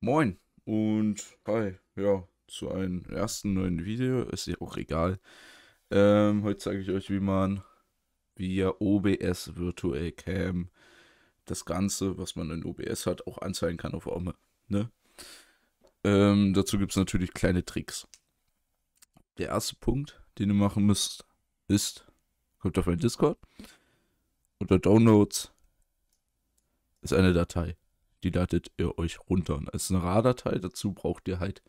Moin und hi, ja, zu einem ersten neuen Video, ist ja auch egal. Ähm, heute zeige ich euch, wie man via OBS Virtual Cam das Ganze, was man in OBS hat, auch anzeigen kann auf Ome. Ne? Ähm, dazu gibt es natürlich kleine Tricks. Der erste Punkt, den ihr machen müsst, ist, kommt auf mein Discord, unter Downloads ist eine Datei die ladet ihr euch runter. Und als eine RAR-Datei dazu braucht ihr halt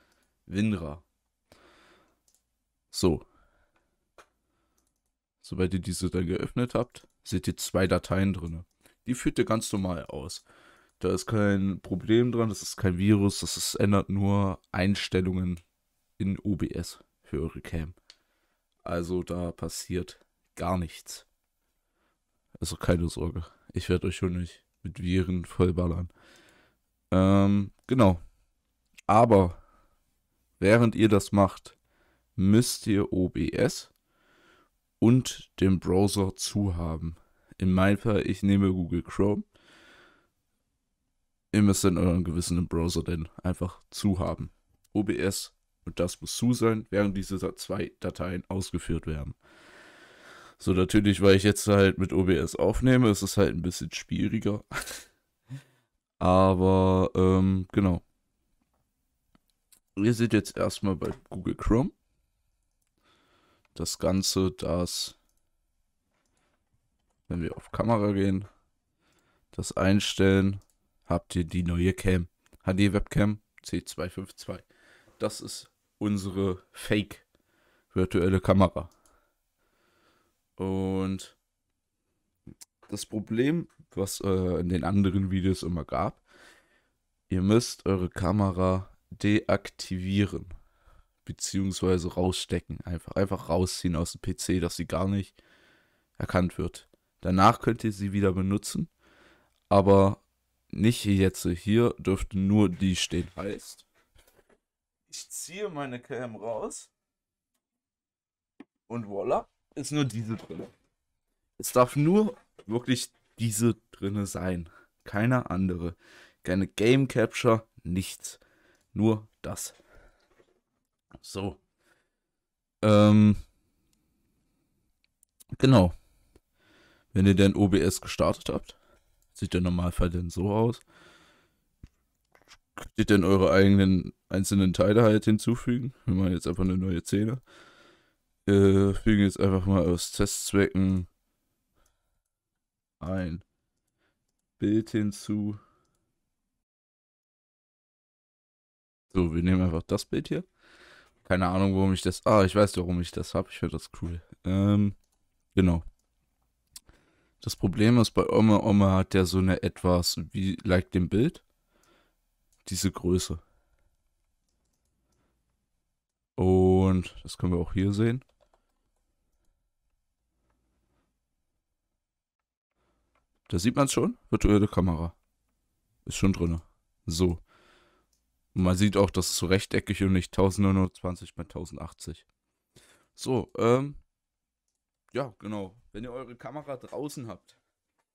WinRAR. So. Sobald ihr diese dann geöffnet habt, seht ihr zwei Dateien drin. Die führt ihr ganz normal aus. Da ist kein Problem dran, das ist kein Virus, das ist, ändert nur Einstellungen in OBS für eure Cam. Also da passiert gar nichts. Also keine Sorge, ich werde euch schon nicht mit Viren vollballern. Ähm, genau. Aber während ihr das macht, müsst ihr OBS und den Browser zuhaben. In meinem Fall, ich nehme Google Chrome. Ihr müsst dann euren Gewissen Browser dann einfach zuhaben. OBS und das muss zu sein, während diese zwei Dateien ausgeführt werden. So, natürlich, weil ich jetzt halt mit OBS aufnehme, ist es halt ein bisschen schwieriger. Aber ähm, genau. Wir sind jetzt erstmal bei Google Chrome. Das Ganze, das, wenn wir auf Kamera gehen, das einstellen, habt ihr die neue Cam. HD Webcam C252. Das ist unsere Fake virtuelle Kamera. Und das Problem was äh, in den anderen Videos immer gab. Ihr müsst eure Kamera deaktivieren beziehungsweise rausstecken. Einfach, einfach rausziehen aus dem PC, dass sie gar nicht erkannt wird. Danach könnt ihr sie wieder benutzen, aber nicht jetzt. Hier dürfte nur die stehen. Heißt, ich ziehe meine Cam raus und voila, ist nur diese drin. Es darf nur wirklich diese drinne sein. Keine andere. Keine Game Capture, nichts. Nur das. So. Ähm. Genau. Wenn ihr denn OBS gestartet habt, sieht der Normalfall denn so aus. Könnt ihr denn eure eigenen einzelnen Teile halt hinzufügen? Wir machen jetzt einfach eine neue Szene. Äh, fügen jetzt einfach mal aus Testzwecken ein Bild hinzu. So, wir nehmen einfach das Bild hier. Keine Ahnung, warum ich das. Ah, ich weiß, warum ich das habe. Ich finde das cool. Ähm, genau. Das Problem ist, bei Oma Oma hat der so eine etwas wie like dem Bild. Diese Größe. Und das können wir auch hier sehen. Da sieht man es schon. Virtuelle Kamera. Ist schon drin. So. Und man sieht auch, dass es so rechteckig und nicht 1920 bei 1080. So, ähm. Ja, genau. Wenn ihr eure Kamera draußen habt,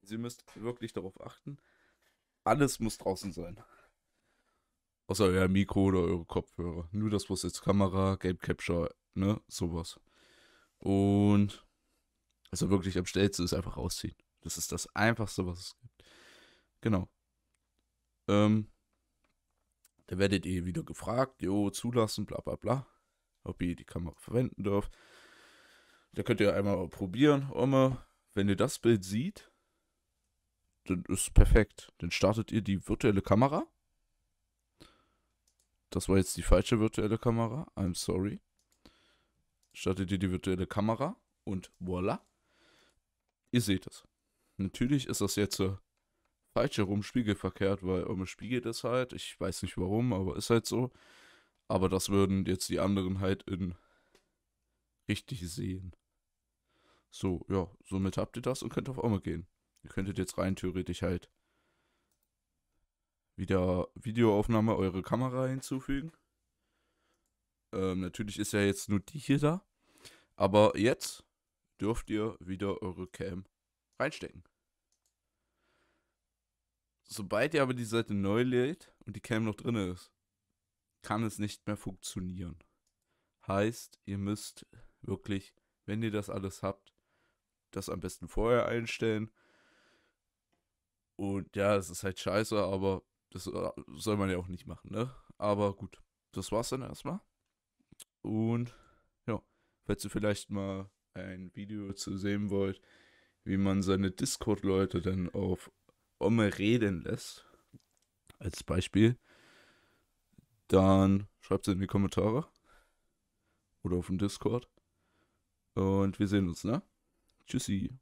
sie müsst wirklich darauf achten. Alles muss draußen sein. Außer euer Mikro oder eure Kopfhörer. Nur das, was jetzt Kamera, Game Capture, ne, sowas. Und also wirklich am schnellsten ist einfach rausziehen. Das ist das Einfachste, was es gibt. Genau. Ähm, da werdet ihr wieder gefragt, jo, zulassen, bla bla bla, ob ihr die Kamera verwenden dürft. Da könnt ihr einmal probieren, Oma. Wenn ihr das Bild seht, dann ist perfekt. Dann startet ihr die virtuelle Kamera. Das war jetzt die falsche virtuelle Kamera. I'm sorry. Startet ihr die virtuelle Kamera und voila. Ihr seht es. Natürlich ist das jetzt äh, falsch herum spiegelverkehrt, weil immer oh, spiegelt es halt. Ich weiß nicht warum, aber ist halt so. Aber das würden jetzt die anderen halt in richtig sehen. So, ja, somit habt ihr das und könnt auf Irme gehen. Ihr könntet jetzt rein theoretisch halt wieder Videoaufnahme eure Kamera hinzufügen. Ähm, natürlich ist ja jetzt nur die hier da. Aber jetzt dürft ihr wieder eure Cam reinstecken sobald ihr aber die Seite neu lädt und die Cam noch drin ist, kann es nicht mehr funktionieren. Heißt, ihr müsst wirklich, wenn ihr das alles habt, das am besten vorher einstellen. Und ja, es ist halt scheiße, aber das äh, soll man ja auch nicht machen, ne? Aber gut, das war's dann erstmal. Und ja, falls ihr vielleicht mal ein Video zu sehen wollt, wie man seine Discord-Leute dann auf Omme reden lässt, als Beispiel, dann schreibt es in die Kommentare oder auf dem Discord. Und wir sehen uns, ne? Tschüssi.